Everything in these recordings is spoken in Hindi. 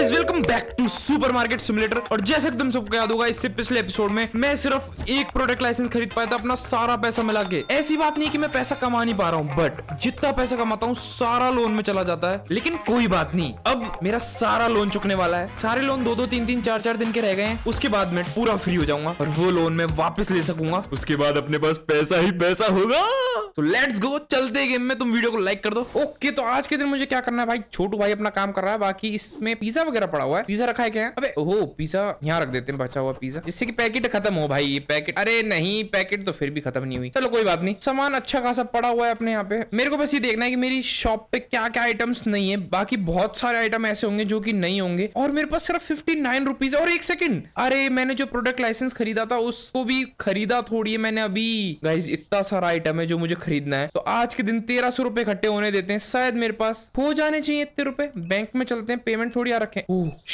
Guys welcome back to supermarket simulator और जैसे कि तुम सबको याद होगा इससे पिछले एपिसोड में मैं सिर्फ एक प्रोडक्ट लाइसेंस खरीद पाया था अपना सारा पैसा मिला के ऐसी बात नहीं कि मैं पैसा कमा नहीं पा रहा हूँ बट जितना पैसा कमाता हूँ सारा लोन में चला जाता है लेकिन कोई बात नहीं अब मेरा सारा लोन चुकने वाला है सारे लोन दो दो तीन तीन चार चार दिन के रह गए हैं उसके बाद मैं पूरा फ्री हो जाऊंगा और वो लोन मैं वापस ले सकूंगा उसके बाद अपने पास पैसा ही पैसा होगा तो लेट्स गो चलते गेम में तुम वीडियो को लाइक कर दो ओके तो आज के दिन मुझे क्या करना है भाई छोटू भाई अपना काम कर रहा है बाकी इसमें पिज्जा वगैरह पड़ा हुआ है पिज्जा रखा है क्या अबे हो पिज्जा यहाँ रख देते हैं बचा हुआ पिज्जा जिससे कि पैकेट खत्म हो भाई ये पैकेट अरे नहीं पैकेट तो फिर भी खत्म नहीं हुई चलो कोई बात नहीं सामान अच्छा खासा पड़ा हुआ है अपने यहाँ पे मेरे को बस ये देखना है की मेरी शॉप पे क्या क्या आइटम्स नहीं है बाकी बहुत सारे आइटम ऐसे होंगे जो की नहीं होंगे और मेरे पास सिर्फ फिफ्टी नाइन रुपीज और एक सेकंड अरे मैंने जो प्रोडक्ट लाइसेंस खरीदा था उसको भी खरीदा थोड़ी है मैंने अभी गाइज इतना सारा आइटम है जो मुझे खरीदना है तो आज के दिन तेरह सौ रुपए इकट्ठे होने देते हैं शायद मेरे पास हो जाने चाहिए इतने रुपए बैंक में चलते हैं पेमेंट थोड़ी आ रखे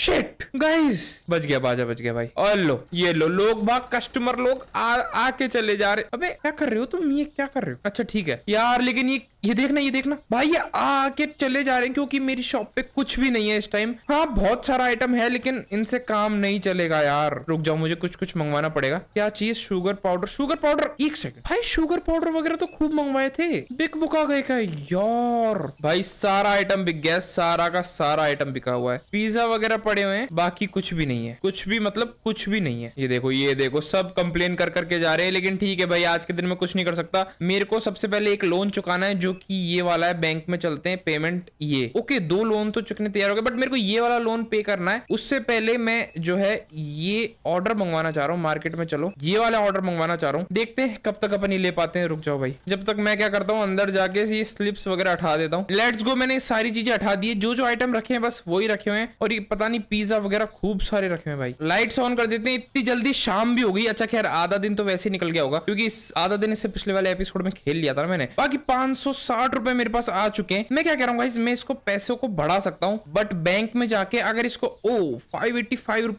शिट गाइस बच गया बाजा बच गया भाई और लो ये लो लोग बाग कस्टमर लोग आके चले जा रहे अबे क्या कर रहे हो तुम ये क्या कर रहे हो अच्छा ठीक है यार लेकिन ये ये देखना ये देखना भाई ये आके चले जा रहे हैं क्योंकि मेरी शॉप पे कुछ भी नहीं है इस टाइम हाँ बहुत सारा आइटम है लेकिन इनसे काम नहीं चलेगा यार रुक जाओ मुझे कुछ कुछ मंगवाना पड़ेगा क्या चीज शुगर पाउडर शुगर पाउडर एक सेकंड भाई शुगर पाउडर वगैरह तो खूब मंगवाए थे बिक बुका गए क्या यार भाई सारा आइटम बिक गया सारा का सारा आइटम बिका हुआ है पिज्जा पिज्जा वगैरह पड़े हुए हैं बाकी कुछ भी नहीं है कुछ भी मतलब कुछ भी नहीं है ये देखो ये देखो सब कंप्लेन कर करके जा रहे हैं लेकिन ठीक है भाई आज के दिन में कुछ नहीं कर सकता मेरे को सबसे पहले एक लोन चुकाना है जो कि ये वाला है बैंक में चलते हैं पेमेंट ये ओके दो लोन तो चुकने तैयार हो गए बट मेरे को ये वाला लोन पे करना है उससे पहले मैं जो है ये ऑर्डर मंगवाना चाह रहा हूँ मार्केट में चलो ये वाला ऑर्डर मंगवाना चाह रहा हूँ देखते हैं कब तक अपन ले पाते हैं रुक जाओ भाई जब तक मैं क्या करता हूँ अंदर जाके ये स्लिप्स वगैरह हटा देता हूँ लेट्स गो मैंने सारी चीजें हटा दी है जो जो आइटम रखे हैं बस वही रखे हुए हैं और ये पता नहीं पिज्जा वगैरह खूब सारे रखे हैं भाई लाइट्स ऑन कर देते हैं इतनी जल्दी शाम भी हो गई अच्छा खैर आधा दिन तो वैसे निकल गया होगा क्योंकि आधा दिन इससे पिछले वाले एपिसोड में खेल लिया था मैंने बाकी पांच रुपए मेरे पास आ चुके हैं मैं क्या कह रहा हूँ मैं इसको पैसों को बढ़ा सकता हूँ बट बैंक में जाके अगर इसको ओ फाइव एट्टी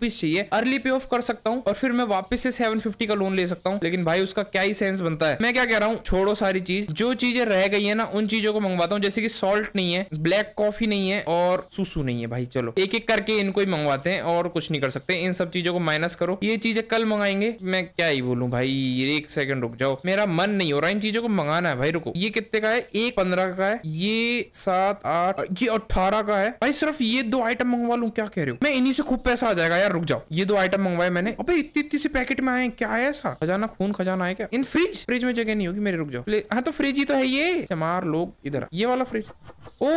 चाहिए अर्ली पे ऑफ कर सकता हूँ और फिर मैं वापिस से सेवन का लोन ले सकता हूँ लेकिन भाई उसका क्या ही सेंस बनता है मैं क्या कह रहा हूँ छोड़ो सारी चीज जो चीजें रह गई है ना उन चीजों को मंगवाता हूँ जैसे की सॉल्ट नहीं है ब्लैक कॉफी नहीं है और सुसू नहीं है भाई चलो एक एक करके इनको ही मंगवाते हैं और कुछ नहीं कर सकते इन सब चीजों को माइनस करो ये चीजें कल मंगाएंगे मैं क्या ही बोलूं भाई एक सेकंड रुक जाओ मेरा मन नहीं हो रहा इन चीजों को मंगाना है भाई रुको ये कितने का है एक पंद्रह का है ये सात आठ ये अठारह का है भाई सिर्फ ये दो आइटम मंगवा लू क्या कह रहे हो मैं इन्हीं से खूब पैसा आ जाएगा यार रुक जाओ ये दो आइटम मंगवाए मैंने अबे इतनी इतनी से पैकेट में आए क्या है ऐसा खजाना खून खजाना है क्या इन फ्रिज फ्रिज में जगह नहीं होगी मेरे रुक जाओ हाँ तो फ्रिज ही तो है ये चमार लोग इधर ये वाला फ्रिज ओ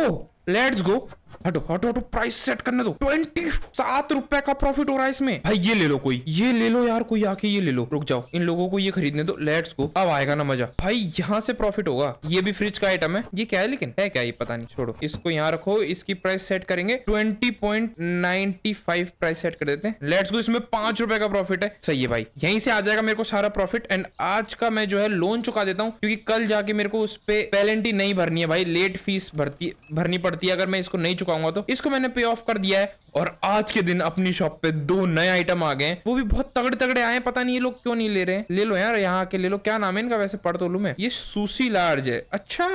लेट्स गो हटो हटो हटो प्राइस सेट करने दो ट्वेंटी सात रुपए का प्रॉफिट हो रहा है इसमें भाई ये ले लो कोई ये ले लो यार कोई आके ये ले लो रुक जाओ इन लोगों को ये खरीदने दो लेट्स को अब आएगा ना मजा भाई यहाँ से प्रॉफिट होगा ये भी फ्रिज का आइटम है ये क्या है लेकिन है क्या ये पता नहीं छोड़ो इसको यहाँ रखो इसकी प्राइस सेट करेंगे ट्वेंटी प्राइस सेट कर देते हैं लेट्स को इसमें पांच रुपए का प्रॉफिट है सही है भाई यहीं से आ जाएगा मेरे को सारा प्रॉफिट एंड आज का मैं जो है लोन चुका देता हूँ क्योंकि कल जाके मेरे को उस पर पेलेंटी नहीं भरनी है भाई लेट फीस भरती भरनी पड़ती है अगर मैं इसको नहीं चुका हूँ तो इसको मैंने पे ऑफ कर दिया है और आज के दिन अपनी शॉप पे दो नए आइटम आ गए वो भी बहुत तगड़े तगड़े आए पता नहीं ये लोग क्यों नहीं ले रहे ले लो यार यहाँ के ले लो क्या नाम है इनका वैसे पढ़ तो लू मैं ये सुशी लार्ज है अच्छा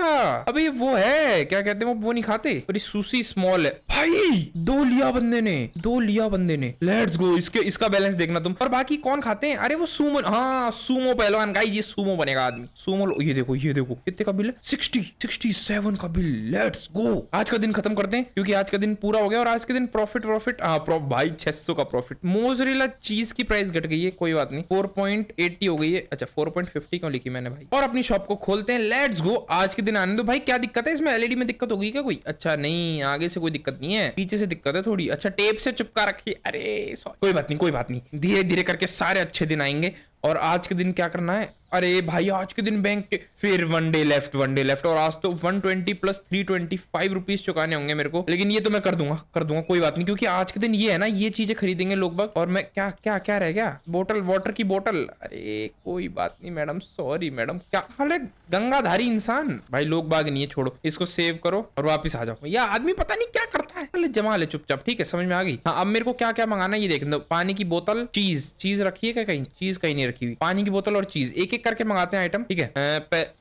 अबे ये वो है क्या कहते हैं वो वो नहीं खाते पर ये स्मॉल है भाई दो लिया बंदे ने दो लिया बंदे ने लेट्स गो इसके इसका बैलेंस देखना तुम और बाकी कौन खाते हैं अरे वो सुमो हाँ सुमो पहलवान का ये सुमो बनेगा आदमी सुमो ये देखो ये देखो कितने का बिल है सिक्सटी सिक्सटी सेवन का बिल लेट्स गो आज का दिन खत्म करते हैं क्योंकि आज का दिन पूरा हो गया और आज के दिन प्रॉफिट प्रॉफिट हाँ प्रॉफ भाई 600 का प्रॉफिट मोजरेला चीज की प्राइस घट गई है कोई बात नहीं 4.80 हो गई है अच्छा 4.50 क्यों लिखी मैंने भाई और अपनी शॉप को खोलते हैं लेट्स गो आज के दिन आने दो भाई क्या दिक्कत है इसमें एलईडी e में दिक्कत होगी क्या कोई अच्छा नहीं आगे से कोई दिक्कत नहीं है पीछे से दिक्कत है थोड़ी अच्छा टेप से चुपका रखी अरे सॉरी कोई बात नहीं कोई बात नहीं धीरे धीरे करके सारे अच्छे दिन आएंगे और आज के दिन क्या करना है अरे भाई आज के दिन बैंक फिर one day left one day left और आज तो 120 प्लस 325 रुपीस चुकाने होंगे मेरे को लेकिन ये तो मैं कर दूंगा कर दूंगा कोई बात नहीं क्योंकि आज के दिन ये है ना ये चीजें खरीदेंगे लोग बाग और मैं क्या क्या क्या रह गया बोतल वाटर की बोतल अरे कोई बात नहीं मैडम सॉरी मैडम क्या हाल गंगाधारी इंसान भाई लोग बाग नहीं है छोड़ो इसको सेव करो और वापिस आ जाओ यह आदमी पता नहीं क्या करता है जमा ले चुपचाप ठीक है समझ में आ गई हाँ अब मेरे को क्या क्या मंगाना ये देख दो पानी की बोतल चीज चीज रखी है क्या कहीं चीज कहीं नहीं रखी हुई पानी की बोतल और चीज एक एक करके मंगाते हैं आइटम ठीक है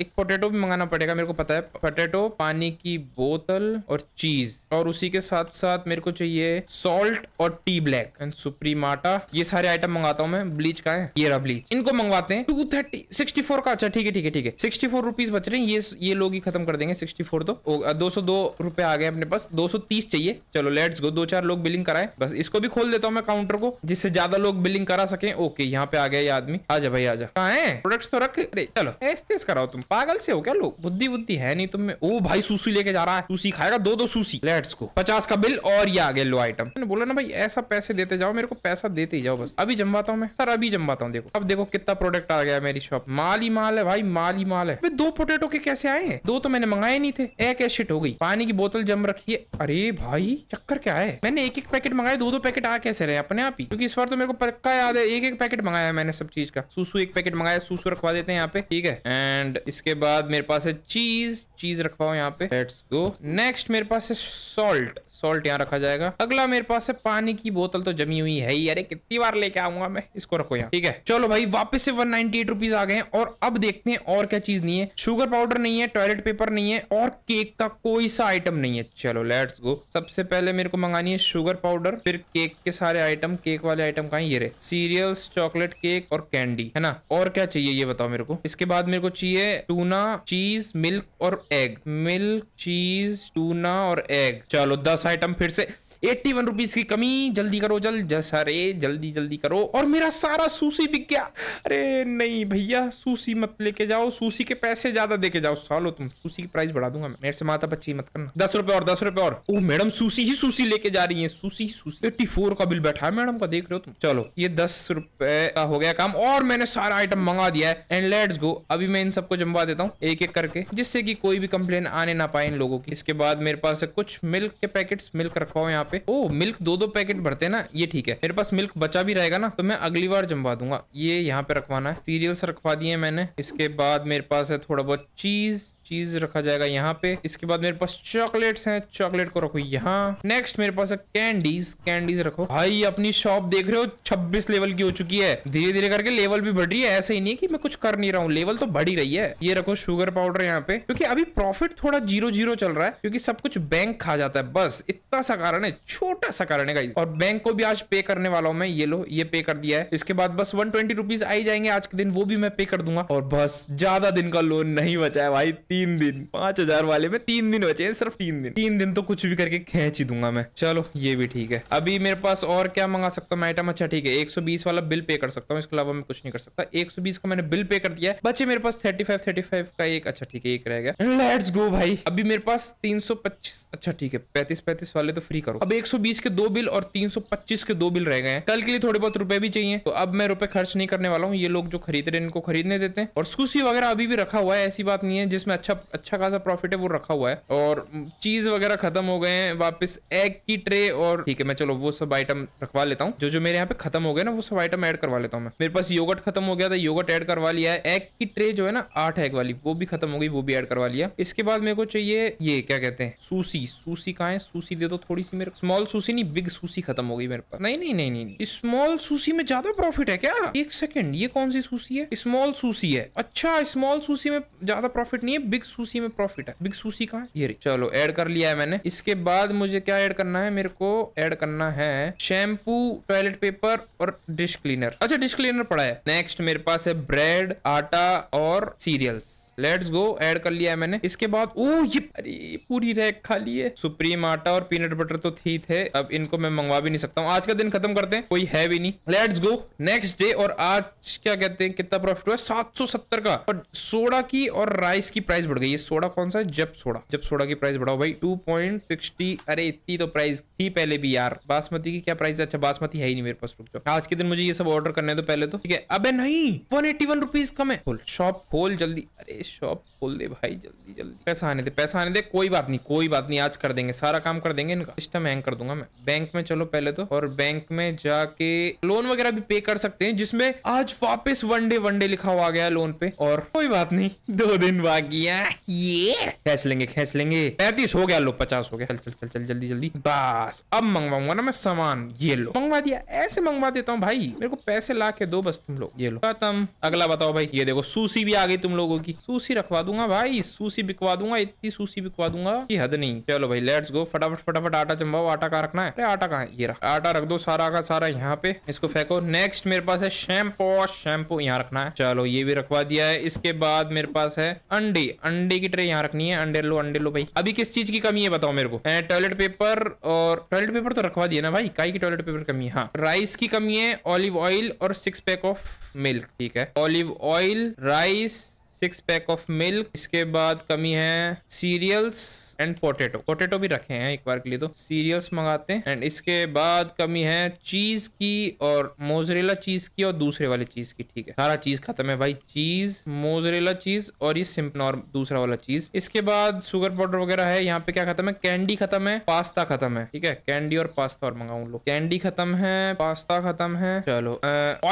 एक पोटेटो भी मंगाना पड़ेगा मेरे को पता है पोटेटो पानी की बोतल और चीज और उसी के साथ साथ मेरे को चाहिए सॉल्ट और टी ब्लैक एंड सुप्रीम आटा ये सारे आइटम मंगाता हूँ मैं ब्लीच का है ये रहा ब्लीच इनको मंगवाते हैं टू थर्टी सिक्सटी फोर का अच्छा ठीक है ठीक है ठीक है सिक्सटी फोर रुपीज बच रहे हैं ये ये लोग ही खत्म कर देंगे सिक्सटी फोर तो दो सौ दो रुपए आ गए अपने पास दो सौ तीस चाहिए चलो लेट्स गो दो चार लोग बिलिंग कराए बस इसको भी खोल देता हूँ मैं काउंटर को जिससे ज्यादा लोग बिलिंग करा सके ओके यहाँ पे आ गया ये आदमी आ जा भाई आजा कहा प्रोडक्ट प्रोडक्ट्स तो रख अरे चलो ऐसे कराओ तुम पागल से हो क्या लोग बुद्धि बुद्धि है नहीं तुम में ओ भाई सुसी लेके जा रहा है सुसी खाएगा दो दो सुसी लेट्स को पचास का बिल और ये आगे लो आइटम मैंने बोला ना भाई ऐसा पैसे देते जाओ मेरे को पैसा देते ही जाओ बस अभी जमवाता हूँ मैं सर अभी जमवाता हूँ देखो अब देखो कितना प्रोडक्ट आ गया मेरी शॉप माल ही माल है भाई माल ही माल है दो पोटेटो के कैसे आए हैं दो तो मैंने मंगाए नहीं थे एक एशिट हो गई पानी की बोतल जम रखी है अरे भाई चक्कर क्या है मैंने एक एक पैकेट मंगाए दो दो पैकेट आ कैसे रहे अपने आप ही क्योंकि इस बार तो मेरे को पक्का याद है एक एक पैकेट मंगाया मैंने सब चीज का सुसु एक पैकेट मंगाया सुसु रखवा देते हैं यहाँ पे ठीक है एंड इसके बाद मेरे पास है चीज चीज रखवाओ यहाँ पे लेट्स गो नेक्स्ट मेरे पास है सॉल्ट सॉल्ट यहाँ रखा जाएगा अगला मेरे पास है पानी की बोतल तो जमी हुई है ही अरे कितनी बार लेके आऊंगा मैं इसको रखो यहाँ ठीक है चलो भाई वापस से वन नाइनटी एट रुपीज आ गए और अब देखते हैं और क्या चीज नहीं है शुगर पाउडर नहीं है टॉयलेट पेपर नहीं है और केक का कोई सा आइटम नहीं है चलो लेट्स गो सबसे पहले मेरे को मंगानी है शुगर पाउडर फिर केक के सारे आइटम केक वाले आइटम कहा ये रहे सीरियल्स चॉकलेट केक और कैंडी है ना और क्या चाहिए ये बताओ मेरे को इसके बाद मेरे को चाहिए टूना चीज मिल्क और एग मिल्क चीज टूना और एग चलो दस आइटम फिर से एट्टी वन रुपीज की कमी जल्दी करो जल्द जैसा रे जल्दी जल्दी करो और मेरा सारा सूसी बिक गया अरे नहीं भैया सूसी मत लेके जाओ सूसी के पैसे ज्यादा देके जाओ सालो तुम सूसी की प्राइस बढ़ा दूंगा मेरे से माता बच्ची मत करना दस रुपए और दस रुपए और ओ मैडम सूसी ही सूसी लेके जा रही है सूसी ही सूसी एट्टी फोर का बिल बैठा है मैडम का देख रहे हो तुम चलो ये दस रुपए का हो गया काम और मैंने सारा आइटम मंगा दिया है एंड लेट्स गो अभी मैं इन सबको जमवा देता हूँ एक एक करके जिससे की कोई भी कंप्लेन आने ना पाए इन लोगों की इसके बाद मेरे पास कुछ मिल्क के पैकेट मिल्क हो यहाँ पे पे ओ मिल्क दो दो पैकेट भरते ना ये ठीक है मेरे पास मिल्क बचा भी रहेगा ना तो मैं अगली बार जमवा दूंगा ये यहाँ पे रखवाना है सीरियल्स रखवा दिए मैंने इसके बाद मेरे पास है थोड़ा बहुत चीज चीज रखा जाएगा यहाँ पे इसके बाद मेरे पास चॉकलेट्स हैं चॉकलेट को रखो यहाँ नेक्स्ट मेरे पास है कैंडीज कैंडीज रखो भाई अपनी शॉप देख रहे हो 26 लेवल की हो चुकी है धीरे धीरे करके लेवल भी बढ़ रही है ऐसे ही नहीं है कि मैं कुछ कर नहीं रहा हूँ लेवल तो बढ़ ही रही है ये रखो शुगर पाउडर यहाँ पे क्योंकि अभी प्रॉफिट थोड़ा जीरो जीरो चल रहा है क्योंकि सब कुछ बैंक खा जाता है बस इतना सा कारण है छोटा सा कारण है और बैंक को भी आज पे करने वाला हूँ मैं ये लो ये पे कर दिया है इसके बाद बस वन ट्वेंटी रुपीज आई जाएंगे आज के दिन वो भी मैं पे कर दूंगा और बस ज्यादा दिन का लोन नहीं बचा है भाई तीन दिन पांच हजार वाले में तीन दिन बचे हैं सिर्फ तीन दिन तीन दिन तो कुछ भी करके खेच ही दूंगा मैं चलो ये भी ठीक है अभी मेरे पास और क्या मंगा सकता हूँ आइटम अच्छा ठीक है 120 वाला बिल पे कर सकता हूँ इसके अलावा मैं कुछ नहीं कर सकता बीस का मैंने बिल पे कर दिया है बच्चे मेरे पास थर्टी फाइव का एक अच्छा ठीक है एक रह गया लेट्स गो भाई अभी मेरे पास पच्चीस अच्छा ठीक है पैतीस पैंतीस वाले तो फ्री करो अब बीस के दो बिल और पच्चीस के दो बिल रह गए हैं कल के लिए थोड़े बहुत रुपए भी चाहिए तो अब मैं रुपए खर्च नहीं करने वाला हूँ ये लोग जो खरीद रहे हैं इनको खरीदने देते हैं और सुशी वगैरह अभी भी रखा हुआ है ऐसी बात नहीं है जिसमें अच्छा अच्छा खासा प्रॉफिट है वो रखा हुआ है और चीज वगैरह खत्म हो गए हैं वापस एग की ट्रे और ठीक है मैं चलो वो सब आइटम रखवा लेता हूँ जो जो मेरे यहाँ पे खत्म हो गए ना वो सब आइटम ऐड करवा लेता हूँ मैं मेरे पास योगट खत्म हो गया था योगट ऐड करवा लिया है एग की ट्रे जो है ना आठ एग वाली वो भी खत्म हो गई वो भी एड करवा लिया इसके बाद मेरे को चाहिए ये क्या कहते हैं सूसी सूसी कहा है सूसी दे दो थोड़ी सी मेरे स्मॉल सूसी नहीं बिग सूसी खत्म हो गई मेरे पास नहीं नहीं नहीं स्मॉल सूसी में ज्यादा प्रॉफिट है क्या एक सेकेंड ये कौन सी सूसी है स्मॉल सूसी है अच्छा स्मॉल सूसी में ज्यादा प्रॉफिट नहीं है बिग सूसी में प्रॉफिट है बिग सूसी का ये चलो ऐड कर लिया है मैंने इसके बाद मुझे क्या ऐड करना है मेरे को ऐड करना है शैम्पू टॉयलेट पेपर और डिश क्लीनर अच्छा डिश क्लीनर पड़ा है नेक्स्ट मेरे पास है ब्रेड आटा और सीरियल्स लेट्स गो ऐड कर लिया है मैंने इसके बाद ओ ये अरे पूरी रैक खाली है सुप्रीम आटा और पीनट बटर तो थी थे अब इनको मैं मंगवा भी नहीं सकता हूँ आज का दिन खत्म करते हैं कोई है भी नहीं लेट्स गो नेक्स्ट डे और आज क्या कहते हैं कितना प्रॉफिट हुआ सात सौ सत्तर का और सोडा की और राइस की प्राइस बढ़ गई है सोडा कौन सा है जब सोडा जब सोडा की प्राइस बढ़ाओ भाई टू पॉइंट सिक्सटी अरे इतनी तो प्राइस थी पहले भी यार बासमती की क्या प्राइस अच्छा बासमती है ही नहीं मेरे पास रुक जाओ आज के दिन मुझे ये सब ऑर्डर करने तो पहले तो ठीक है अब नहीं वन एटी वन रुपीज कम है शॉप खोल जल्दी अरे शॉप खोल दे भाई जल्दी जल्दी पैसा आने दे पैसा आने दे कोई बात नहीं कोई बात नहीं आज कर देंगे सारा काम कर देंगे इनका सिस्टम हैंग कर दूंगा मैं बैंक में चलो पहले तो और बैंक में जाके लोन वगैरह भी पे कर सकते हैं जिसमें आज वापस वन डे वन डे लिखा हुआ गया लोन पे और कोई बात नहीं दो दिन बाकी है ये खेच लेंगे खेच लेंगे पैंतीस हो गया लो पचास हो गया चल चल चल चल जल्दी जल्दी बस अब मंगवाऊंगा ना मैं सामान ये लो मंगवा दिया ऐसे मंगवा देता हूँ भाई मेरे को पैसे ला के दो बस तुम लोग ये लो खत्म अगला बताओ भाई ये देखो सूसी भी आ गई तुम लोगों की सूसी रखवा दूंगा भाई सूसी बिकवा दूंगा इतनी सूसी बिकवा दूंगा की हद नहीं चलो भाई लेट्स गो फटाफट फटाफट आटा चंबाओ आटा कहा रखना है अरे आटा कहाँ ये रहा आटा रख दो सारा का सारा यहाँ पे इसको फेंको नेक्स्ट मेरे पास है शैम्पू शैम्पू यहाँ रखना है चलो ये भी रखवा दिया है इसके बाद मेरे पास है अंडे अंडे की ट्रे यहाँ रखनी है अंडे लो अंडे लो भाई अभी किस चीज की कमी है बताओ मेरे को टॉयलेट पेपर और टॉयलेट पेपर तो रखवा दिया ना भाई काई की टॉयलेट पेपर कमी है राइस की कमी है ऑलिव हाँ। ऑयल और सिक्स पैक ऑफ मिल्क ठीक है olive oil rice six pack of milk इसके बाद कमी है सीरियल्स एंड पोटेटो पोटेटो भी रखे हैं एक बार के लिए तो सीरियल्स मंगाते हैं एंड इसके बाद कमी है चीज की और मोजरेला चीज की और दूसरे वाली चीज की ठीक है सारा चीज खत्म है भाई चीज मोजरेला चीज और ये सिंपल और दूसरा वाला चीज इसके बाद शुगर पाउडर वगैरह है यहाँ पे क्या खत्म है कैंडी खत्म है पास्ता खत्म है ठीक है कैंडी और पास्ता और मंगाऊ लो कैंडी खत्म है पास्ता खत्म है चलो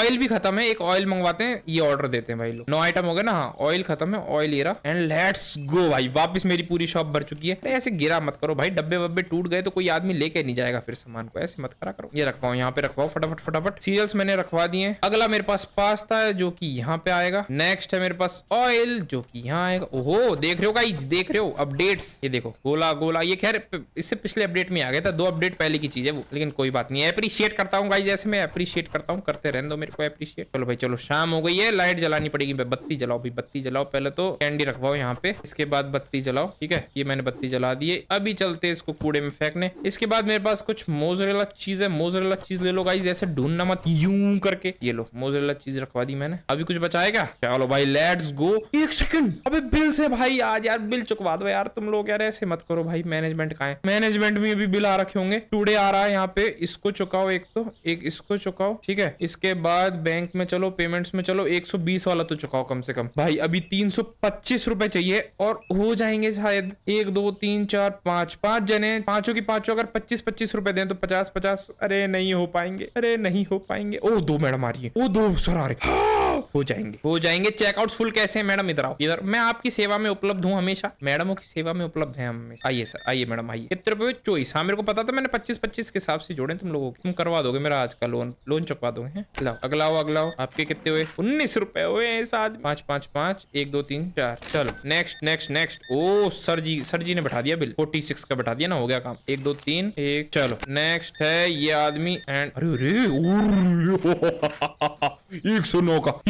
ऑयल भी खत्म है एक ऑयल मंगवाते हैं ये ऑर्डर देते हैं भाई लोग नौ आइटम हो गए ना हाँ ऑयल ऑयल खत्म है ऑयल एरा एंड लेट्स गो भाई वापस मेरी पूरी शॉप भर चुकी है ऐसे गिरा मत करो भाई डब्बे वब्बे टूट गए तो कोई आदमी लेके नहीं जाएगा फिर सामान को ऐसे मत करा करो ये रखवाओ यहाँ पे रखवाओ फटाफट फटाफट सीरियल्स मैंने रखवा दिए अगला मेरे पास पास्ता है जो की यहाँ पे आएगा नेक्स्ट है मेरे पास ऑयल जो की यहाँ आएगा ओहो देख रहे हो गाइज देख रहे हो अपडेट्स ये देखो गोला गोला ये खैर इससे पिछले अपडेट में आ गया था दो अपडेट पहले की चीज है वो लेकिन कोई बात नहीं अप्रिशिएट करता हूँ गाइज जैसे मैं अप्रिशिएट करता हूँ करते रहने दो मेरे को अप्रिशिएट चलो भाई चलो शाम हो गई है लाइट जलानी पड़ेगी बत्ती जलाओ भाई बत्ती बत्ती जलाओ पहले तो कैंडी रखवाओ यहाँ पे इसके बाद बत्ती जलाओ ठीक है ये मैंने बत्ती जला दी अभी चलते इसको कूड़े में फेंकने इसके बाद मेरे पास कुछ मोजरेला चीज है मोजरेला चीज ले लो गाई जैसे ढूंढना मत यू करके ये लो मोजरेला चीज रखवा दी मैंने अभी कुछ बचाएगा चलो भाई लेट्स गो एक सेकंड अबे बिल से भाई आज यार बिल चुकवा दो यार तुम लोग यार ऐसे मत करो भाई मैनेजमेंट का है मैनेजमेंट में अभी बिल आ रखे होंगे टूडे आ रहा है यहाँ पे इसको चुकाओ एक तो एक इसको चुकाओ ठीक है इसके बाद बैंक में चलो पेमेंट्स में चलो 120 वाला तो चुकाओ कम से कम भाई अभी अभी तीन सौ पच्चीस रुपए चाहिए और हो जाएंगे शायद एक दो तीन चार पांच पांच जने पांचों की पांचों अगर पच्चीस पच्चीस रुपए दें तो पचास पचास अरे नहीं हो पाएंगे अरे नहीं हो पाएंगे ओ दो मैडम आ रही है ओ दो सर आ रहे हाँ, हो जाएंगे हो जाएंगे चेकआउट फुल कैसे हैं मैडम इधर आओ इधर मैं आपकी सेवा में उपलब्ध हूँ हमेशा मैडमों की सेवा में उपलब्ध है हमें आइए सर आइए मैडम आइए कितने रुपए चोईस हाँ मेरे को पता था मैंने पच्चीस पच्चीस के हिसाब से जोड़े तुम लोगों को तुम करवा दोगे मेरा आज का लोन लोन चुकवा दोगे लाओ अगलाओ अगलाओ आपके कितने हुए उन्नीस रुपए हुए इस आदमी पांच पांच पांच एक दो तीन चार चलो next next next oh sir ji sir ji ने बैठा दिया बिल फोर्टी सिक्स का बैठा दिया ना हो गया काम एक दो तीन एक चलो नेक्स्ट है ये आदमी एंड अरे अरे एक सौ नौ का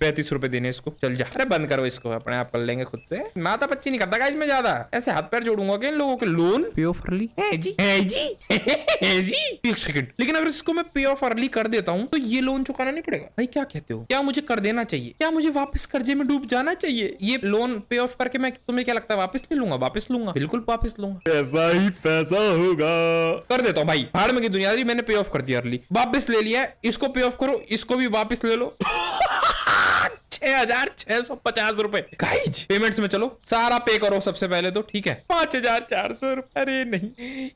पैतीस रुपए देने इसको चल जा अरे बंद करो इसको अपने आप कर लेंगे खुद से माता बच्ची नहीं करता में ज्यादा ऐसे हाथ पैर जोड़ूंगा इन लोगों के लोन पे ऑफ अर्ली है जी है जी है जी एक सेकंड लेकिन अगर इसको मैं पे ऑफ अर्ली कर देता हूँ तो ये लोन चुकाना नहीं पड़ेगा भाई क्या कहते हो क्या मुझे कर देना चाहिए क्या मुझे वापस कर्जे में डूब डूब जाना चाहिए ये लोन पे ऑफ करके मैं तुम्हें क्या लगता है वापस नहीं लूंगा वापस लूंगा बिल्कुल वापस लूंगा पैसा ही पैसा होगा कर देता हूँ भाई भाड़ में दुनिया मैंने पे ऑफ कर दिया अर्ली वापिस ले लिया इसको पे ऑफ करो इसको भी वापिस ले लो छह हजार छह सौ पचास रूपए पेमेंट्स में चलो सारा पे करो सबसे पहले तो ठीक है पांच हजार चार सौ रुपए अरे नहीं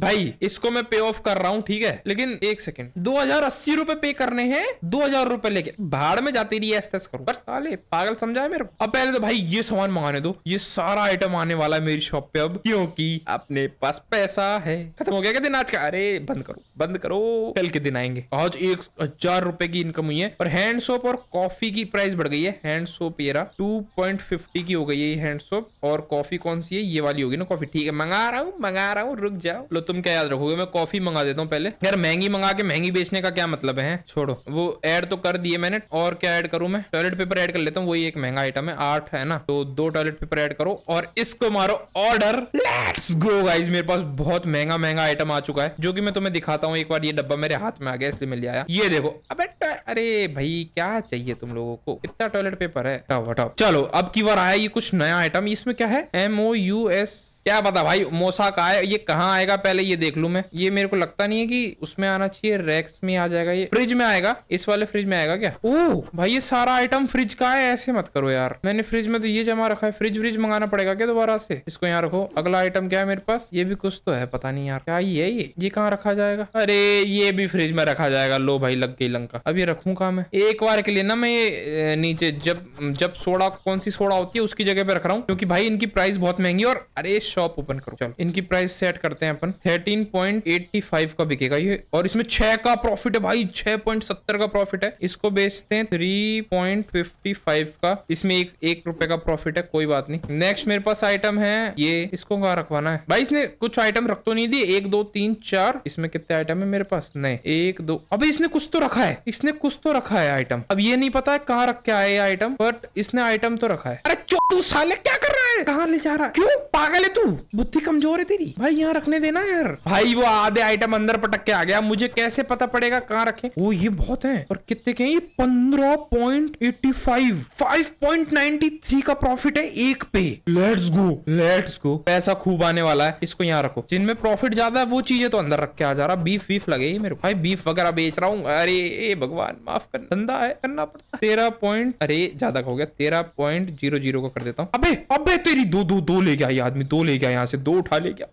भाई इसको मैं पे ऑफ कर रहा हूँ ठीक है लेकिन एक सेकंड दो हजार अस्सी रूपए पे करने हैं दो हजार रूपए लेके भाड़ में जाती रही पर ताले पागल समझाए मेरे को अब पहले तो भाई ये सामान मंगाने दो ये सारा आइटम आने वाला है मेरी शॉप पे अब क्योंकि अपने पास पैसा है खत्म हो गया क्या दिन आज का अरे बंद करो बंद करो कल के दिन आएंगे आज एक हजार की इनकम हुई है पर हैंड सोप और कॉफी कॉफी की प्राइस बढ़ गई है हैंड सोप ये रहा 2.50 की हो गई है हैंड सोप और कॉफी कौन सी है ये वाली होगी ना कॉफी ठीक है मंगा रहा हूँ मंगा रहा हूँ रुक जाओ लो तुम क्या याद रखोगे मैं कॉफी मंगा देता हूँ पहले यार महंगी मंगा के महंगी बेचने का क्या मतलब है छोड़ो वो एड तो कर दिए मैंने और क्या एड करूँ मैं टॉयलेट पेपर एड कर लेता हूँ वही एक महंगा आइटम है आठ है ना तो दो टॉयलेट पेपर एड करो और इसको मारो ऑर्डर लेट्स गो गाइज मेरे पास बहुत महंगा महंगा आइटम आ चुका है जो कि मैं तुम्हें दिखाता हूँ एक बार ये डब्बा मेरे हाथ में आ गया इसलिए मिल आया ये देखो अब अरे भाई क्या चाहिए तुम लोगों को इतना टॉयलेट पेपर है टाव टाव। चलो अब की बार आया ये कुछ नया आइटम इसमें क्या है एम ओ यू एस क्या पता भाई मोसा का है ये कहाँ आएगा पहले ये देख लू मैं ये मेरे को लगता नहीं है कि उसमें आना चाहिए रैक्स में आ जाएगा ये फ्रिज में आएगा इस वाले फ्रिज में आएगा क्या ओह भाई ये सारा आइटम फ्रिज का है ऐसे मत करो यार मैंने फ्रिज में तो ये जमा रखा है फ्रिज फ्रिज मंगाना पड़ेगा क्या दोबारा से इसको यहाँ रखो अगला आइटम क्या है मेरे पास ये भी कुछ तो है पता नहीं यार क्या ये ये ये कहाँ रखा जाएगा अरे ये भी फ्रिज में रखा जाएगा लो भाई लग गई लंका अब ये रखू कहा मैं एक बार के लिए ना मैं ये नीचे जब जब सोडा कौन सी सोडा होती है उसकी जगह पे रख रहा हूँ क्योंकि भाई इनकी प्राइस बहुत महंगी और अरे शॉप ओपन करो चलो इनकी प्राइस सेट करते हैं अपन थर्टीन का बिकेगा ये और इसमें छह का प्रॉफिट है भाई छह का प्रॉफिट है इसको बेचते हैं थ्री का इसमें एक एक रुपए का प्रॉफिट है कोई बात नहीं नेक्स्ट मेरे पास आइटम है ये इसको कहा रखवाना है भाई इसने कुछ आइटम रख तो नहीं दिए एक दो तीन चार इसमें कितने आइटम है मेरे पास नहीं एक दो अभी इसने कुछ तो रखा है इसने कुछ तो रखा है आइटम अब ये नहीं पता है कहाँ रखा है ये आइटम बट इसने आइटम तो रखा है अरे तू साले क्या कर रहा है कहाँ ले जा रहा है क्यों पागल है तू बुद्धि कमजोर है तेरी भाई यहाँ रखने देना यार भाई वो आधे आइटम अंदर पटक के आ गया मुझे कैसे पता पड़ेगा कहाँ रखे वो ये बहुत है और कितने के ये पंद्रह point eighty five five point ninety three का प्रॉफिट है एक पे लेट्स गो लेट्स गो पैसा खूब आने वाला है इसको यहाँ रखो जिनमें प्रॉफिट ज्यादा है वो चीजें तो अंदर रख के आ जा रहा बीफ वीफ लगे मेरे भाई बीफ वगैरह बेच रहा हूँ अरे भगवान माफ कर धंधा है करना पड़ता है तेरह पॉइंट अरे ज्यादा हो गया तेरह पॉइंट जीरो जीरो का कर देता हूँ अबे अबे तेरी दो दो दो ले गया ये आदमी दो ले गया यहाँ से दो उठा ले गया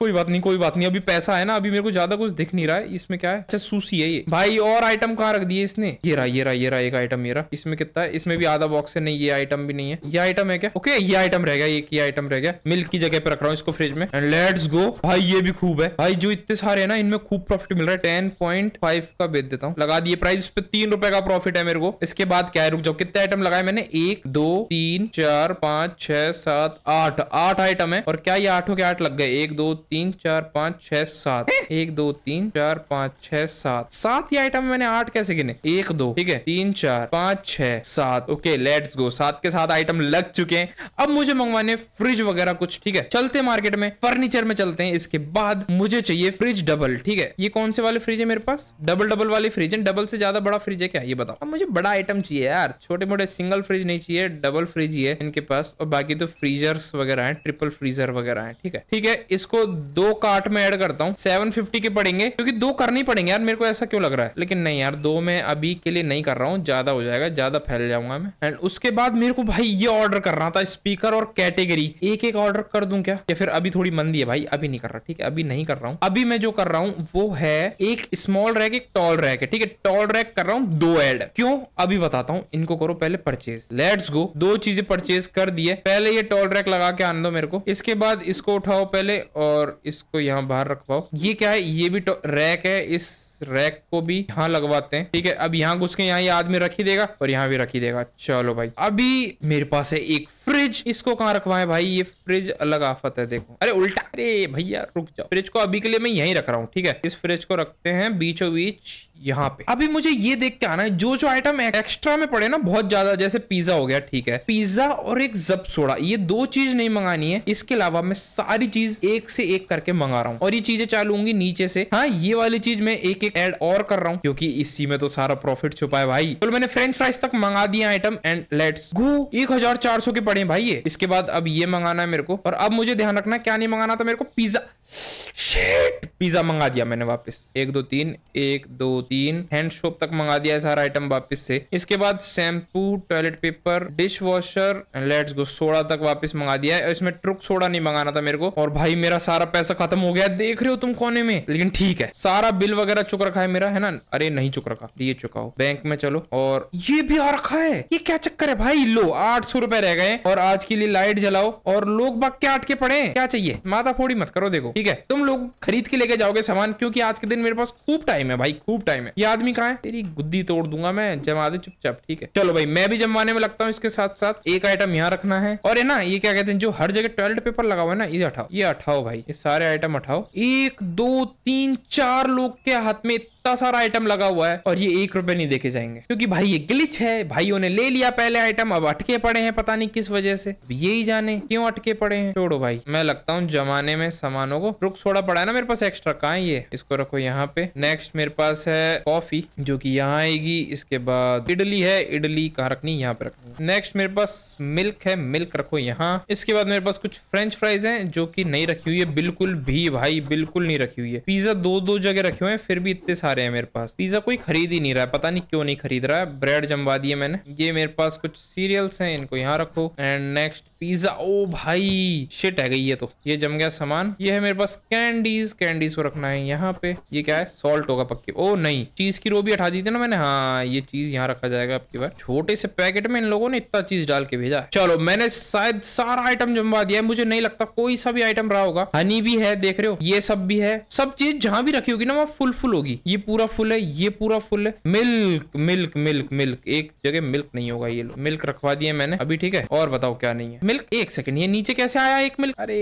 कोई बात नहीं कोई बात नहीं अभी पैसा है ना अभी मेरे को ज्यादा कुछ दिख नहीं रहा है इसमें क्या है अच्छा सूसी है ये भाई और आइटम कहाँ रख दिए इसने ये रहा ये रहा ये रहा एक आइटम मेरा इसमें कितना है इसमें भी आधा बॉक्स है नहीं ये आइटम भी नहीं है ये आइटम है क्या ओके ये आइटम रह गया एक ये आइटम रह गया मिल्क की जगह पे रख रहा हूँ इसको फ्रिज में एंड लेट्स गो भाई ये भी खूब है भाई जो इतने सारे है ना इनमें खूब प्रॉफिट मिल रहा है टेन पॉइंट फाइव का बेच देता हूँ लगा दिए प्राइस पे तीन रुपए का प्रॉफिट है मेरे को इसके बाद क्या है रुक जाओ कितने आइटम लगाए मैंने एक दो तीन चार पांच छह सात आठ आठ आइटम है और क्या ये आठों के आठ लग गए एक दो तीन चार पांच छह सात एक दो तीन चार पांच छह सात सात ही आइटम मैंने आठ कैसे गिने एक दो ठीक है तीन चार पांच छह सात ओके लेट्स गो सात के साथ आइटम लग चुके हैं अब मुझे मंगवाने फ्रिज वगैरह कुछ ठीक है चलते मार्केट में फर्नीचर में चलते हैं इसके बाद मुझे चाहिए फ्रिज डबल ठीक है ये कौन से वाले फ्रिज है मेरे पास डबल डबल वाले फ्रिज है डबल से ज्यादा बड़ा फ्रिज है क्या ये बताओ अब मुझे बड़ा आइटम आइटम चाहिए यार छोटे मोटे सिंगल फ्रिज नहीं चाहिए डबल फ्रिज ही है इनके पास और बाकी तो फ्रीजर्स वगैरह है ट्रिपल फ्रीजर वगैरह है ठीक है ठीक है इसको दो कार्ट में एड करता हूँ सेवन फिफ्टी के पड़ेंगे क्योंकि दो करने पड़ेंगे यार मेरे को ऐसा क्यों लग रहा है लेकिन नहीं यार दो मैं अभी के लिए नहीं कर रहा हूँ ज्यादा हो जाएगा ज्यादा फैल जाऊंगा मैं एंड उसके बाद मेरे को भाई ये ऑर्डर कर रहा था स्पीकर और कैटेगरी एक एक ऑर्डर कर दू क्या या फिर अभी थोड़ी मंदी है भाई अभी नहीं कर रहा ठीक है अभी नहीं कर रहा हूँ अभी मैं जो कर रहा हूँ वो है एक स्मॉल रैक एक टॉल रैक है ठीक है टॉल रैक कर रहा हूँ दो एड क्यों अभी बताता हूँ इनको करो पहले परचेज लेट्स गो दो चीजें परचेज कर दिए पहले ये टोल रैक लगा के आने दो मेरे को इसके बाद इसको उठाओ पहले और इसको यहाँ बाहर रखवाओ ये क्या है ये भी रैक है इस रैक को भी यहाँ लगवाते हैं ठीक है अब यहाँ घुस के यहाँ ये आदमी रखी देगा और यहाँ भी रखी देगा चलो भाई अभी मेरे पास है एक फ्रिज इसको कहाँ रखवा है भाई ये फ्रिज अलग आफत है देखो अरे उल्टा अरे भैया रुक जाओ फ्रिज को अभी के लिए मैं यहीं रख रहा हूँ ठीक है इस फ्रिज को रखते हैं बीचों बीच यहाँ पे अभी मुझे ये देख के आना है जो जो आइटम एक्स्ट्रा में पड़े ना बहुत ज्यादा जैसे पिज्जा हो गया ठीक है पिज्जा और एक जब सोडा ये दो चीज नहीं मंगानी है इसके अलावा मैं सारी चीज एक से एक करके मंगा रहा हूँ और ये चीजें चालू होंगी नीचे से हाँ ये वाली चीज मैं एक एक एड और कर रहा हूँ क्योंकि इसी में तो सारा प्रॉफिट छुपा है भाई तो मैंने फ्रेंच फ्राइज तक मंगा दिया आइटम एंड लेट्स गो एक हजार चार सौ के पड़े भाई ये इसके बाद अब ये मंगाना है मेरे को और अब मुझे ध्यान रखना क्या नहीं मंगाना था मेरे को पिज्जा शेट पिज्जा मंगा दिया मैंने वापस एक दो तीन एक दो तीन हैंड शॉप तक मंगा दिया सारा आइटम वापस से इसके बाद shampoo toilet paper dish washer let's go soda तक वापस मंगा दिया है इसमें ट्रुक सोडा नहीं मंगाना था मेरे को और भाई मेरा सारा पैसा खत्म हो गया देख रहे हो तुम कोने में लेकिन ठीक है सारा बिल वगैरह चुक रखा है मेरा है ना अरे नहीं चुक रखा ये चुका हो बैंक में चलो और ये भी आ रखा है ये क्या चक्कर है भाई लो आठ सौ रह गए और आज के लिए लाइट जलाओ और लोग बाग के अटके पड़े क्या चाहिए माता फोड़ी मत करो देखो ठीक ठीक है तुम लोग खरीद के लेके जाओगे सामान क्योंकि आज के दिन मेरे पास खूब टाइम है भाई खूब टाइम है ये आदमी कहा है तेरी गुद्दी तोड़ दूंगा मैं जमा दे चुपचाप ठीक है चलो भाई मैं भी जमाने में लगता हूँ इसके साथ साथ एक आइटम यहाँ रखना है और है ना ये क्या कहते हैं जो हर जगह टॉयलेट पेपर लगा हुआ है ना ये हटाओ ये हटाओ भाई ये सारे आइटम हटाओ एक दो तीन चार लोग के हाथ में इतना सारा आइटम लगा हुआ है और ये एक रुपए नहीं देखे जाएंगे क्योंकि भाई ये ग्लिच है भाइयों ने ले लिया पहले आइटम अब अटके पड़े हैं पता नहीं किस वजह से ये ही जाने क्यों अटके पड़े हैं छोड़ो भाई मैं लगता हूँ जमाने में सामानों को रुक छोड़ा पड़ा है ना मेरे पास एक्स्ट्रा कहा ये इसको रखो यहाँ पे नेक्स्ट मेरे पास है कॉफी जो की यहाँ आएगी इसके बाद इडली है इडली कहाँ रखनी यहाँ पे रखनी नेक्स्ट मेरे पास मिल्क है मिल्क रखो यहाँ इसके बाद मेरे पास कुछ फ्रेंच फ्राइज है जो की नहीं रखी हुई है बिल्कुल भी भाई बिल्कुल नहीं रखी हुई है पिज्जा दो दो जगह रखे हुए हैं फिर भी इतने सारे रहे हैं मेरे पास पिज्जा कोई खरीद ही नहीं रहा है पता नहीं क्यों नहीं खरीद रहा है ब्रेड जमवा दिए मैंने ये मेरे पास कुछ सीरियल्स हैं इनको यहाँ रखो एंड नेक्स्ट पिज्जा ओ भाई शिट है गई ये तो ये जम गया सामान ये है मेरे पास कैंडीज कैंडीज को रखना है यहाँ पे ये क्या है सॉल्ट होगा पक्के ओ नहीं चीज की रो भी हटा दी थी ना मैंने हाँ ये चीज यहाँ रखा जाएगा आपकी बार छोटे से पैकेट में इन लोगों ने इतना चीज डाल के भेजा चलो मैंने शायद सारा आइटम जमवा दिया है मुझे नहीं लगता कोई सा भी आइटम रहा होगा हनी भी है देख रहे हो ये सब भी है सब चीज जहाँ भी रखी होगी ना वहाँ फुल फुल होगी ये पूरा फुल है ये पूरा फुल है मिल्क मिल्क मिल्क मिल्क एक जगह मिल्क नहीं होगा ये मिल्क रखवा दिया मैंने अभी ठीक है और बताओ क्या नहीं है मिल्क एक सेकंड ये नीचे कैसे आया एक मिल्क अरे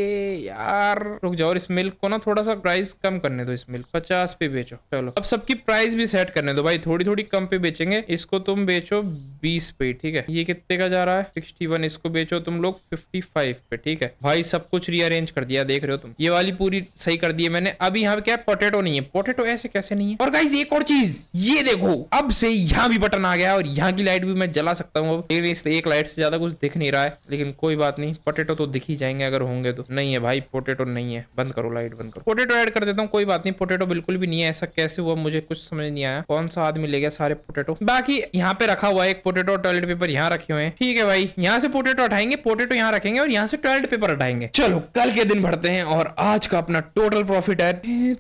यार रुक जाओ और इस मिल्क को ना थोड़ा सा प्राइस कम करने दो इस मिल्क पचास पे बेचो चलो अब सबकी प्राइस भी सेट करने दो भाई थोड़ी थोड़ी कम पे बेचेंगे इसको तुम बेचो बीस पे ठीक है ये कितने का जा रहा है सिक्सटी वन इसको बेचो तुम लोग फिफ्टी फाइव पे ठीक है भाई सब कुछ रीअरेंज कर दिया देख रहे हो तुम ये वाली पूरी सही कर दी है मैंने अभी यहाँ क्या पोटेटो नहीं है पोटेटो ऐसे कैसे नहीं है और गाइस एक और चीज ये देखो अब से यहाँ भी बटन आ गया और यहाँ की लाइट भी मैं जला सकता हूँ एक लाइट से ज्यादा कुछ दिख नहीं रहा है लेकिन कोई बात नहीं पोटेटो तो दिख ही जाएंगे अगर होंगे तो नहीं है भाई पोटेटो नहीं है बंद करो लाइट बंद करो पोटेटो एड कर देता हूँ कोई बात नहीं पोटेटो बिल्कुल भी नहीं है ऐसा कैसे हुआ मुझे कुछ समझ नहीं आया कौन सा आदमी ले गया सारे पोटेटो बाकी यहाँ पे रखा हुआ है एक पोटेटो टॉयलेट पेपर यहाँ रखे हुए हैं ठीक है भाई यहाँ से पोटेटो हटाएंगे पोटेटो यहाँ रखेंगे और यहाँ से टॉयलेट पेपर हटाएंगे चलो कल के दिन भरते हैं और आज का अपना टोटल प्रॉफिट है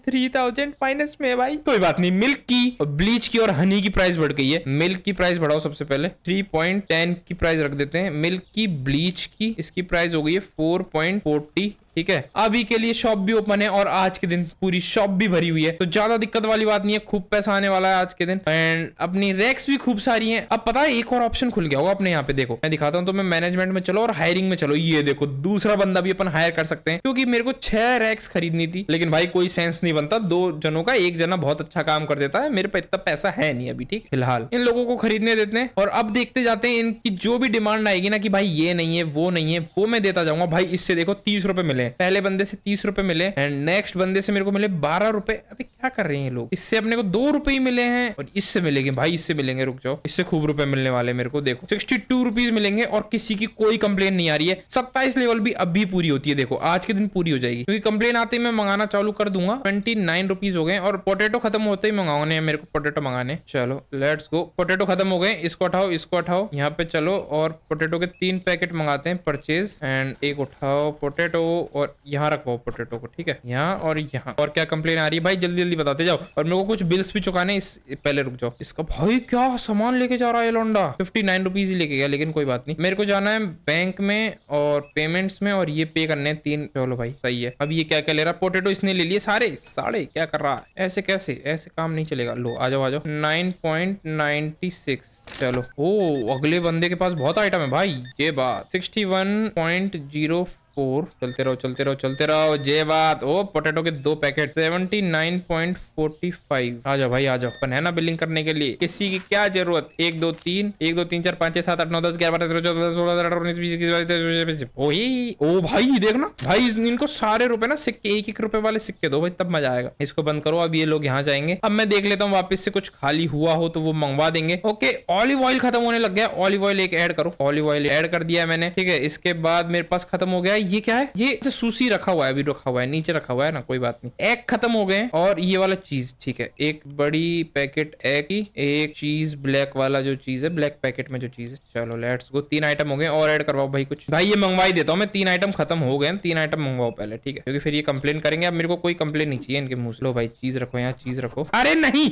थ्री थाउजेंड माइनस में भाई कोई बात में मिल्क की ब्लीच की और हनी की प्राइस बढ़ गई है मिल्क की प्राइस बढ़ाओ सबसे पहले थ्री पॉइंट टेन की प्राइस रख देते हैं मिल्क की ब्लीच की इसकी प्राइस हो गई है फोर पॉइंट फोर्टी ठीक है अभी के लिए शॉप भी ओपन है और आज के दिन पूरी शॉप भी भरी हुई है तो ज्यादा दिक्कत वाली बात नहीं है खूब पैसा आने वाला है आज के दिन एंड अपनी रैक्स भी खूब सारी हैं अब पता है एक और ऑप्शन खुल गया होगा अपने यहाँ पे देखो मैं दिखाता हूँ तो मैं मैनेजमेंट में चलो और हायरिंग में चलो ये देखो दूसरा बंदा भी अपन हायर कर सकते हैं क्योंकि मेरे को छह रैक्स खरीदनी थी लेकिन भाई कोई सेंस नहीं बनता दो जनों का एक जना बहुत अच्छा काम कर देता है मेरे पे इतना पैसा है नहीं अभी ठीक फिलहाल इन लोगों को खरीदने देते हैं और अब देखते जाते हैं इनकी जो भी डिमांड आएगी ना कि भाई ये नहीं है वो नहीं है वो मैं देता जाऊंगा भाई इससे देखो तीस रुपए मिले मिले पहले बंदे से तीस रुपए मिले एंड नेक्स्ट बंदे से मेरे को मिले बारह रुपए अभी क्या कर रहे हैं लोग इससे अपने को दो रुपए ही मिले हैं और इससे मिलेंगे भाई इससे मिलेंगे रुक जाओ इससे खूब रुपए मिलने वाले मेरे को देखो सिक्सटी टू रुपीज मिलेंगे और किसी की कोई कंप्लेन नहीं आ रही है सत्ताईस लेवल भी अभी पूरी होती है देखो आज के दिन पूरी हो जाएगी क्योंकि कंप्लेन आते ही मैं मंगाना चालू कर दूंगा ट्वेंटी नाइन रुपीज हो गए और पोटेटो खत्म होते ही मंगाने मेरे को पोटेटो मंगाने चलो लेट्स गो पोटेटो खत्म हो गए इसको उठाओ इसको उठाओ यहाँ पे चलो और पोटेटो के तीन पैकेट मंगाते हैं परचेज एंड एक उठाओ पोटेटो और यहाँ रखवाओ पोटेटो को ठीक है यहाँ और यहाँ और क्या कंप्लेन आ रही है भाई जल्दी जल्दी बताते जाओ और मेरे को कुछ बिल्स भी चुकाने इस पहले रुक जाओ इसका भाई क्या सामान लेके जा रहा है लौंडा फिफ्टी नाइन रुपीज ही लेके गया लेकिन कोई बात नहीं मेरे को जाना है बैंक में और पेमेंट्स में और ये पे करने हैं तीन चलो भाई सही है अब ये क्या क्या ले रहा है पोटेटो इसने ले लिए सारे साढ़े क्या कर रहा है ऐसे कैसे ऐसे काम नहीं चलेगा लो आ जाओ आ जाओ नाइन पॉइंट नाइनटी सिक्स चलो ओ अगले बंदे के पास बहुत आइटम है भाई ये बात sixty one point zero four चलते रहो चलते रहो चलते रहो जे बात ओ पोटेटो के दो packet seventy nine point forty five आ जाओ भाई आ जाओ अपन है ना बिलिंग करने के लिए किसी की क्या जरूरत एक दो तीन एक दो तीन चार पांच छह सात आठ नौ दस ग्यारह बारह तेरह चौदह सोलह उन्नीस बीस इक्कीस ओ भाई देखना भाई इनको सारे रुपए ना सिक्के एक एक रुपए वाले सिक्के दो भाई तब मजा आएगा इसको बंद करो अब ये लोग यहाँ जाएंगे अब मैं देख लेता हूँ वापिस से कुछ खाली हुआ हो तो वो मंगवा देंगे ओके ऑलिव ऑयल खत्म होने लग गया ऑलिव ऑयल एक ऐड करो ऑलिव ऑयल एड कर दिया मैंने ठीक है इसके बाद मेरे पास खत्म हो गया ये क्या है ये सुशी तो रखा हुआ है अभी रखा हुआ है नीचे रखा हुआ है ना कोई बात नहीं एग खत्म हो गए और ये वाला चीज ठीक है एक बड़ी पैकेट एग की एक चीज ब्लैक वाला जो चीज है ब्लैक पैकेट में जो चीज है चलो लेट्स गो तीन आइटम हो गए और एड करवाओ भाई कुछ भाई ये मंगवाई देता हूँ मैं तीन आइटम खत्म हो गए तीन आइटम मंगवाओ पहले ठीक है क्योंकि फिर ये कंप्लेन करेंगे अब मेरे को कोई कंप्लेन नहीं चाहिए इनके मुंह लो भाई चीज रखो यहाँ चीज रखो अरे नहीं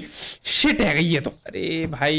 शिट है ये तो अरे भाई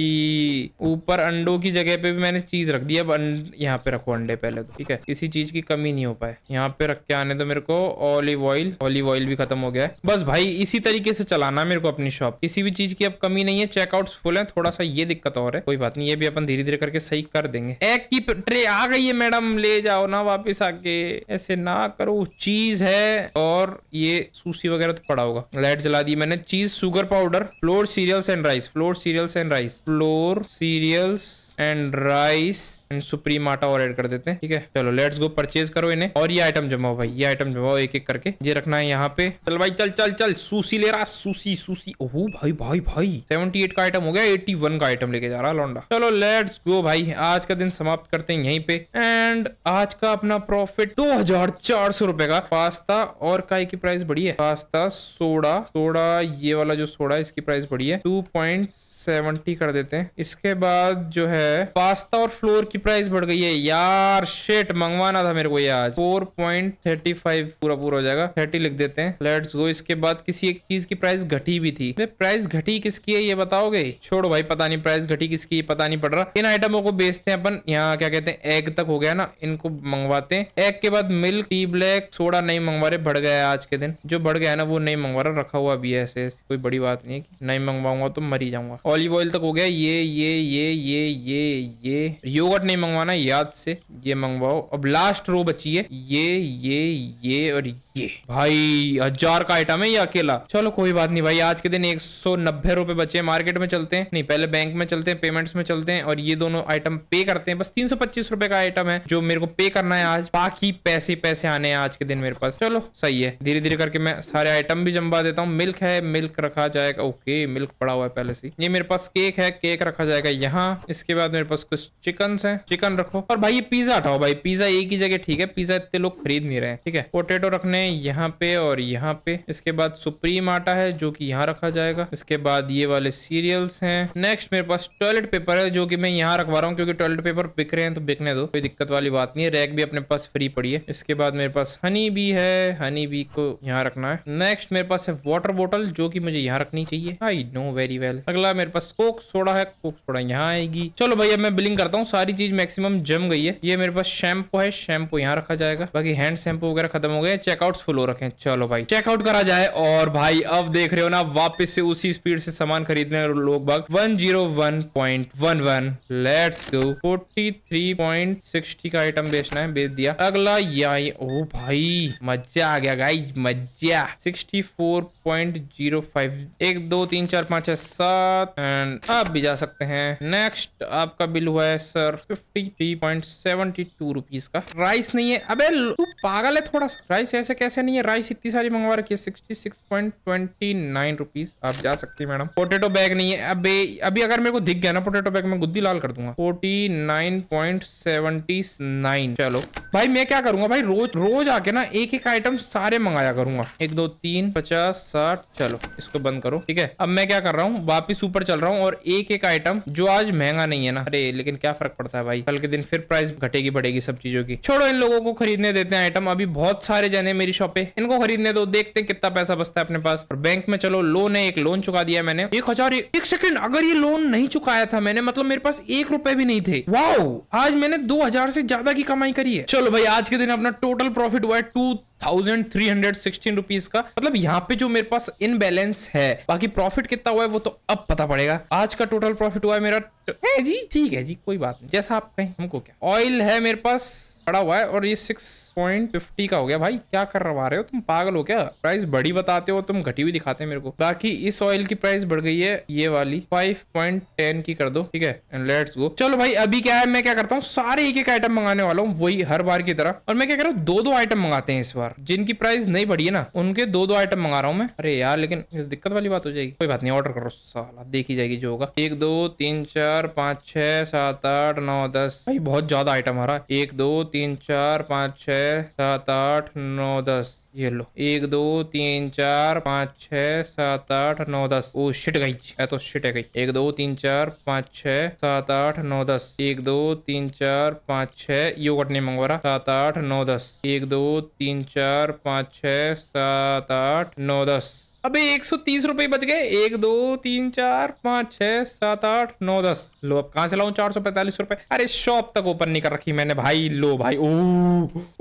ऊपर अंडों की जगह पे भी मैंने चीज रख दी अब अं-, यहाँ पे रखो अंडे पहले तो ठीक है किसी चीज की कमी नहीं हो पाए यहाँ पे रख के आने दो मेरे को ऑलिव ऑयल ऑलिव ऑयल भी खत्म हो गया है बस भाई इसी तरीके से चलाना मेरे को अपनी शॉप किसी भी चीज की अब कमी नहीं है चेकआउट फुल है थोड़ा सा ये दिक्कत और है कोई बात नहीं ये भी अपन धीरे धीरे करके सही कर देंगे एग की ट्रे आ गई है मैडम ले जाओ ना वापिस आके ऐसे ना करो चीज है और ये सूसी वगैरह तो पड़ा होगा लाइट जला दी मैंने चीज sugar powder flour cereals and rice flour cereals and rice flour cereals and rice and supreme आटा और एड कर देते हैं ठीक है चलो लेट्स गो परचेज करो इन्हें और ये आइटम जमाओ भाई ये आइटम जमाओ एक एक करके ये रखना है यहाँ पे चल भाई चल चल चल सूसी ले रहा सूसी सूसी ओह भाई भाई भाई सेवेंटी का आइटम हो गया एट्टी का आइटम लेके जा रहा लौंडा चलो लेट्स गो भाई आज का दिन समाप्त करते हैं यहीं पे एंड आज का अपना प्रॉफिट दो हजार चार सौ रुपए का पास्ता और काय की प्राइस बढ़ी है पास्ता सोडा सोडा ये वाला जो सोडा इसकी प्राइस बढ़ी है टू पॉइंट सेवेंटी कर देते हैं इसके बाद जो है है पास्ता और फ्लोर की प्राइस बढ़ गई है यार शेट मंगवाना था मेरे को ये आज फोर पॉइंट थर्टी फाइव पूरा पूरा हो जाएगा थर्टी लिख देते हैं लेट्स गो इसके बाद किसी एक चीज की प्राइस घटी भी थी प्राइस घटी किसकी है ये बताओगे छोड़ो भाई पता नहीं प्राइस घटी किसकी पता नहीं पड़ रहा इन आइटमों को बेचते हैं अपन यहाँ क्या कहते हैं एग तक हो गया ना इनको मंगवाते हैं एग के बाद मिल्क टी ब्लैक सोडा नहीं मंगवा रहे बढ़ गया आज के दिन जो बढ़ गया ना वो नहीं मंगवा रहा रखा हुआ भी है ऐसे कोई बड़ी बात नहीं है नहीं मंगवाऊंगा तो मरी जाऊंगा ऑलिव ऑयल तक हो गया ये ये ये ये ये ये ये योगट नहीं मंगवाना याद से ये मंगवाओ अब लास्ट रो बची है ये ये ये और ये भाई हजार का आइटम है ये अकेला चलो कोई बात नहीं भाई आज के दिन एक सौ नब्बे रुपए बचे मार्केट में चलते हैं नहीं पहले बैंक में चलते हैं पेमेंट्स में चलते हैं और ये दोनों आइटम पे करते हैं बस तीन सौ पच्चीस रुपए का आइटम है जो मेरे को पे करना है आज बाकी पैसे पैसे आने हैं आज के दिन मेरे पास चलो सही है धीरे धीरे करके मैं सारे आइटम भी जमवा देता हूँ मिल्क है मिल्क रखा जाएगा ओके मिल्क पड़ा हुआ है पहले से ये मेरे पास केक है केक रखा जाएगा यहाँ इसके बाद बाद मेरे पास कुछ चिकन है चिकन रखो और भाई ये पिज्जा हटाओ भाई पिज्जा एक ही जगह ठीक है पिज्जा इतने लोग खरीद नहीं रहे ठीक है पोटेटो रखने यहाँ पे और यहाँ पे इसके बाद सुप्रीम आटा है जो की यहाँ रखा जाएगा इसके बाद ये वाले सीरियल्स है नेक्स्ट मेरे पास टॉयलेट पेपर है जो की मैं यहाँ रखवा रहा हूँ क्योंकि टॉयलेट पेपर बिक रहे हैं तो बिकने दो कोई दिक्कत वाली बात नहीं है रैक भी अपने पास फ्री पड़ी है इसके बाद मेरे पास हनी भी है हनी भी को यहाँ रखना है नेक्स्ट मेरे पास है वाटर बोटल जो की मुझे यहाँ रखनी चाहिए आई नो वेरी वेल अगला मेरे पास कोक सोडा है कोक सोडा यहाँ आएगी चलो चलो भाई अब मैं बिलिंग करता हूँ सारी चीज मैक्सिमम जम गई है ये मेरे पास शैम्पू है शैम्पू यहाँ रखा जाएगा बाकी हैंड शैम्पू वगैरह खत्म हो गए चेकआउट फुल हो रखे चलो भाई चेकआउट करा जाए और भाई अब देख रहे हो ना वापिस से उसी स्पीड से सामान खरीदने लोग बाग one zero one point one one let's go forty three point sixty का आइटम बेचना है बेच दिया अगला यही ओ भाई मजा आ गया गाई मजा sixty four point zero five एक दो तीन चार पाँच छह सात एंड आप भी जा सकते हैं नेक्स्ट आपका बिल हुआ है sir fifty three point seventy two rupees का राइस नहीं है अबे तू पागल है थोड़ा सा राइस ऐसे कैसे नहीं है राइस इतनी सारी मंगवा रखी है sixty six point twenty nine rupees आप जा सकती है मैडम पोटेटो बैग नहीं है अबे अभी अगर मेरे को दिख गया ना पोटेटो बैग में गुद्दी लाल कर दूंगा forty nine point seventy nine चलो भाई मैं क्या करूंगा भाई रोज रोज आके ना एक एक आइटम सारे मंगाया करूंगा एक दो तीन पचास साठ चलो इसको बंद करो ठीक है अब मैं क्या कर रहा हूँ वापिस ऊपर चल रहा हूँ और एक एक आइटम जो आज महंगा नहीं है है ना अरे लेकिन क्या फर्क पड़ता है भाई कल के दिन फिर प्राइस घटेगी बढ़ेगी सब चीजों की छोड़ो इन लोगों को खरीदने देते हैं आइटम अभी बहुत सारे जने मेरी शॉप पे इनको खरीदने दो देखते हैं कितना पैसा बचता है अपने पास और बैंक में चलो लोन है एक लोन चुका दिया मैंने एक हजार एक सेकंड अगर ये लोन नहीं चुकाया था मैंने मतलब मेरे पास एक रुपए भी नहीं थे वाओ आज मैंने दो हजार से ज्यादा की कमाई करी है चलो भाई आज के दिन अपना टोटल प्रॉफिट हुआ है two thousand three hundred sixteen rupees का मतलब यहाँ पे जो मेरे पास इनबैलेंस है बाकी प्रॉफिट कितना हुआ है वो तो अब पता पड़ेगा आज का टोटल प्रॉफिट हुआ है मेरा है जी ठीक है जी कोई बात नहीं जैसा आप कहें हमको क्या ऑयल है मेरे पास पड़ा हुआ है और ये सिक्स पॉइंट फिफ्टी का हो गया भाई क्या कर रहा रहे हो तुम पागल हो क्या प्राइस बड़ी बताते हो तुम घटी हुई दिखाते हैं मेरे को बाकी इस ऑयल की प्राइस बढ़ गई है ये वाली फाइव पॉइंट टेन की कर दो ठीक है एंड लेट्स गो चलो भाई अभी क्या है मैं क्या करता हूँ सारे एक एक आइटम मंगाने वाला हूँ वही हर बार की तरह और मैं क्या कर रहा हूँ दो दो आइटम मंगाते हैं इस बार यार जिनकी प्राइस नहीं बढ़ी है ना उनके दो दो आइटम मंगा रहा हूँ मैं अरे यार लेकिन दिक्कत वाली बात हो जाएगी कोई बात नहीं ऑर्डर करो साला देखी जाएगी जो होगा एक दो तीन चार पाँच छह सात आठ नौ दस भाई बहुत ज्यादा आइटम आ रहा है एक दो तीन चार पाँच छह सात आठ नौ दस ये लो एक दो तीन चार पाँच छ सात आठ नौ दस ओ शिट गई है तो शिट है गई एक दो तीन चार पाँच छ सात आठ नौ दस एक दो तीन चार पाँच छः यो कटने मंगवा रहा सात आठ नौ दस एक दो तीन चार पाँच छ सात आठ नौ दस अबे तीस रुपए बच गए एक दो तीन चार पाँच छः सात आठ नौ दस लो अब कहाँ से लाऊं चार सौ पैंतालीस रुपए अरे शॉप तक ओपन नहीं कर रखी मैंने भाई लो भाई ओ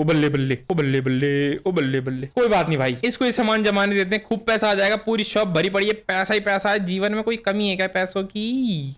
ओ बल्ले बल्ले ओ बल्ले बल्ले ओ बल्ले बल्ले कोई बात नहीं भाई इसको ये सामान जमाने देते हैं खूब पैसा आ जाएगा पूरी शॉप भरी पड़ी है पैसा ही पैसा है जीवन में कोई कमी है क्या पैसों की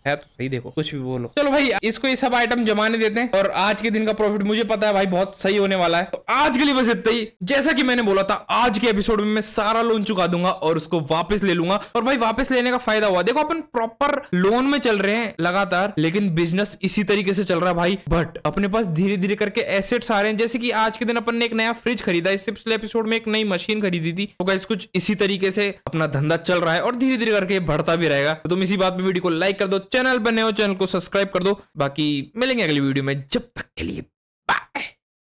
है तो सही देखो कुछ भी बोलो चलो भाई इसको ये सब आइटम जमाने देते हैं और आज के दिन का प्रॉफिट मुझे पता है भाई बहुत सही होने वाला है तो आज के लिए बस इतना ही जैसा की मैंने बोला था आज के एपिसोड में मैं सारा लोन चुका दूंगा और और उसको वापस ले लूंगा और भाई वापस लेने का फायदा हुआ देखो अपन प्रॉपर लोन में चल रहे हैं लगातार लेकिन बिजनेस इसी तरीके से चल रहा है भाई बट अपने पास धीरे धीरे करके एसेट्स आ रहे हैं जैसे कि आज के दिन अपन ने एक नया फ्रिज खरीदा इससे पिछले एपिसोड में एक नई मशीन खरीदी थी तो गाइस कुछ इसी तरीके से अपना धंधा चल रहा है और धीरे धीरे करके बढ़ता भी रहेगा तो तुम इसी बात पे वीडियो को लाइक कर दो चैनल बने हो चैनल को सब्सक्राइब कर दो बाकी मिलेंगे अगली वीडियो में जब तक के लिए